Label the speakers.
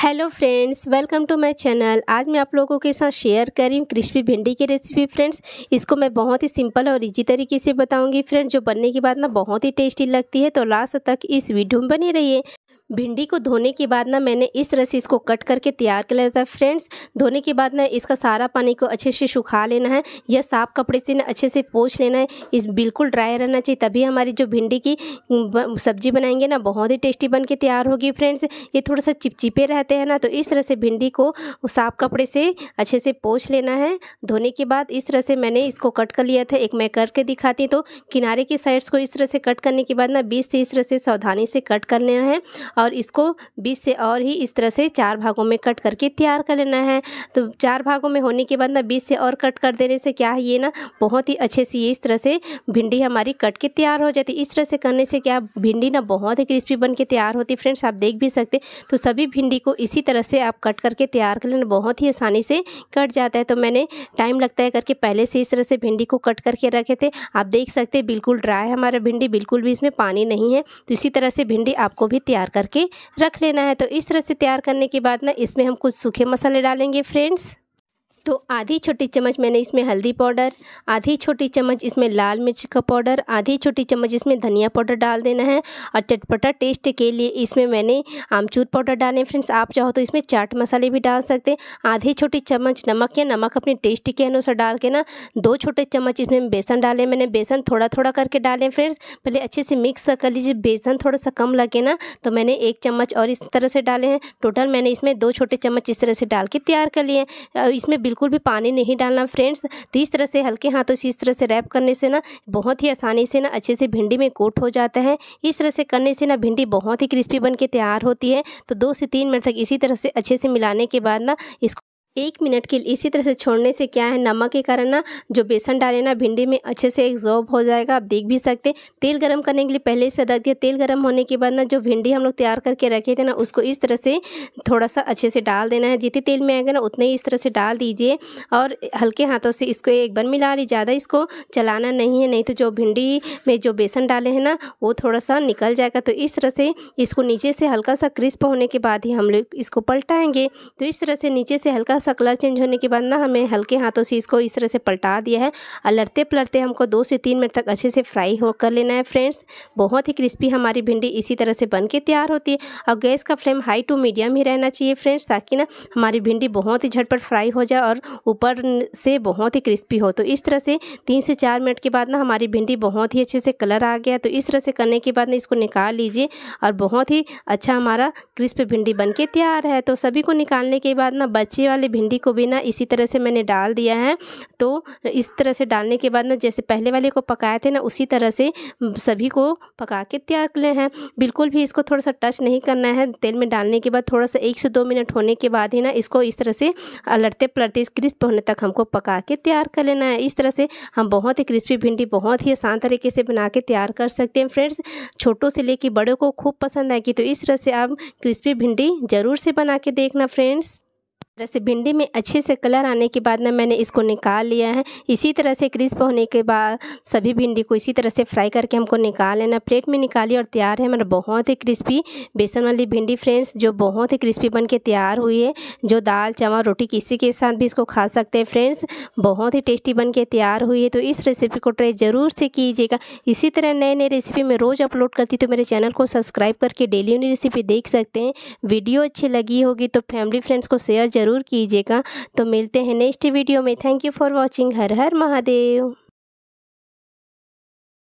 Speaker 1: hello friends welcome to my channel आज मैं आप लोगों के साथ शेयर कर रही हूँ क्रिस्पी भिंडी की रेसिपी फ्रेंड्स इसको मैं बहुत ही सिंपल और इजी तरीके से बताऊंगी फ्रेंड्स जो बनने के बाद ना बहुत ही टेस्टी लगती है तो लास्ट तक इस वीडियो में बनी रहिए भिंडी को धोने के बाद ना मैंने इस तरह से इसको कट करके तैयार कर लेता है फ्रेंड्स धोने के बाद ना इसका सारा पानी को अच्छे से सुखा लेना है या साफ कपड़े से ना अच्छे से पोछ लेना है इस बिल्कुल ड्राई रहना चाहिए तभी हमारी जो भिंडी की सब्जी बनाएंगे ना बहुत ही टेस्टी बन के तैयार होगी फ्रेंड्स ये थोड़ा सा चिपचिपे रहते हैं ना तो इस तरह से भिंडी को साफ कपड़े से अच्छे से पोछ लेना है धोने के बाद इस तरह से मैंने इसको कट कर लिया था एक मैं करके दिखाती तो किनारे की साइड्स को इस तरह से कट करने के बाद ना बीस से इस तरह से सावधानी से कट कर लेना है और इसको बीच से और ही इस तरह से चार भागों में कट करके तैयार कर लेना है तो चार भागों में होने के बाद ना बीच से और कट कर देने से क्या है ये ना बहुत ही अच्छे से ये इस तरह से भिंडी हमारी कट के तैयार हो जाती है इस तरह से करने से क्या भिंडी ना बहुत ही क्रिस्पी बन के तैयार होती है फ्रेंड्स आप देख भी सकते तो सभी भिंडी को इसी तरह से आप कट करके तैयार कर लेना बहुत ही आसानी से कट जाता है तो मैंने टाइम लगता है करके पहले से इस तरह से भिंडी को कट करके रखे थे आप देख सकते बिल्कुल ड्राई है हमारा भिंडी बिल्कुल भी इसमें पानी नहीं है तो इसी तरह से भिंडी आपको भी तैयार करके के रख लेना है तो इस तरह से तैयार करने के बाद ना इसमें हम कुछ सूखे मसाले डालेंगे फ्रेंड्स तो आधी छोटी चम्मच मैंने इसमें हल्दी पाउडर आधी छोटी चम्मच इसमें लाल मिर्च का पाउडर आधी छोटी चम्मच इसमें धनिया पाउडर डाल देना है और चटपटा टेस्ट के लिए इसमें मैंने आमचूर पाउडर डालें फ्रेंड्स आप चाहो तो इसमें चाट मसाले भी डाल सकते हैं आधी छोटी चम्मच नमक या नमक अपने टेस्ट के अनुसार डाल के ना दो छोटे चम्मच इसमें बेसन डालें मैंने बेसन थोड़ा थोड़ा करके डालें फ्रेंड्स पहले अच्छे से मिक्स कर लीजिए बेसन थोड़ा सा कम लगे ना तो मैंने एक चम्मच और इस तरह से डाले हैं टोटल मैंने इसमें दो छोटे चम्मच इस तरह से डाल के तैयार कर लिए इसमें बिल्कुल भी पानी नहीं डालना फ्रेंड्स तो इस तरह से हल्के हाथों से इस तरह से रैप करने से ना बहुत ही आसानी से ना अच्छे से भिंडी में कोट हो जाता है इस तरह से करने से ना भिंडी बहुत ही क्रिस्पी बन के तैयार होती है तो दो से तीन मिनट तक इसी तरह से अच्छे से मिलाने के बाद ना इसको एक मिनट के इसी तरह से छोड़ने से क्या है नमक के कारण ना जो बेसन डाले ना भिंडी में अच्छे से एग्जॉर्ब हो जाएगा आप देख भी सकते हैं तेल गरम करने के लिए पहले से रख दिया तेल गरम होने के बाद ना जो भिंडी हम लोग तैयार करके रखे थे ना उसको इस तरह से थोड़ा सा अच्छे से डाल देना है जितने तेल में आएगा ना उतने ही इस तरह से डाल दीजिए और हल्के हाथों से इसको एक बार मिला ली ज़्यादा इसको चलाना नहीं है नहीं तो जो भिंडी में जो बेसन डाले हैं ना वो थोड़ा सा निकल जाएगा तो इस तरह से इसको नीचे से हल्का सा क्रिस्प होने के बाद ही हम लोग इसको पलटाएँगे तो इस तरह से नीचे से हल्का सा कलर चेंज होने के बाद ना हमें हल्के हाथों से इसको इस तरह से पलटा दिया है और लड़ते पलटते हमको दो से तीन मिनट तक अच्छे से फ्राई हो कर लेना है फ्रेंड्स बहुत ही क्रिस्पी हमारी भिंडी इसी तरह से बन के तैयार होती है और गैस का फ्लेम हाई टू मीडियम ही रहना चाहिए फ्रेंड्स ताकि ना हमारी भिंडी बहुत ही झटपट फ्राई हो जाए और ऊपर से बहुत ही क्रिस्पी हो तो इस तरह से तीन से चार मिनट के बाद ना हमारी भिंडी बहुत ही अच्छे से कलर आ गया तो इस तरह से करने के बाद ना इसको निकाल लीजिए और बहुत ही अच्छा हमारा क्रिस्प भिंडी बन के तैयार है तो सभी को निकालने के बाद ना बच्चे वाले भिंडी को भी ना इसी तरह से मैंने डाल दिया है तो इस तरह से डालने के बाद ना जैसे पहले वाले को पकाए थे ना उसी तरह से सभी को पका के तैयार ले हैं बिल्कुल भी इसको थोड़ा सा टच नहीं करना है तेल में डालने के बाद थोड़ा सा एक से दो मिनट होने के बाद ही ना इसको इस तरह से अलटते पलटते क्रिस्प होने तक हमको पका के तैयार कर लेना है इस तरह से हम बहुत ही क्रिस्पी भिंडी बहुत ही आसान तरीके से बना के तैयार कर सकते हैं फ्रेंड्स छोटों से लेके बड़ों को खूब पसंद आएगी तो इस तरह से आप क्रिस्पी भिंडी ज़रूर से बना के देखना फ्रेंड्स तरह से भिंडी में अच्छे से कलर आने के बाद ना मैंने इसको निकाल लिया है इसी तरह से क्रिस्प होने के बाद सभी भिंडी को इसी तरह से फ्राई करके हमको निकाल लेना प्लेट में निकाली और तैयार है हमारा बहुत ही क्रिस्पी बेसन वाली भिंडी फ्रेंड्स जो बहुत ही क्रिस्पी बन के तैयार हुई है जो दाल चावल रोटी किसी के साथ भी इसको खा सकते हैं फ्रेंड्स बहुत ही टेस्टी बन के तैयार हुई है तो इस रेसिपी को ट्राई ज़रूर से कीजिएगा इसी तरह नए नए रेसिपी मैं रोज़ अपलोड करती तो मेरे चैनल को सब्सक्राइब करके डेली रेसिपी देख सकते हैं वीडियो अच्छी लगी होगी तो फैमिली फ्रेंड्स को शेयर ज़रूर कीजिएगा तो मिलते हैं नेक्स्ट वीडियो में thank you for watching Har Har Mahadev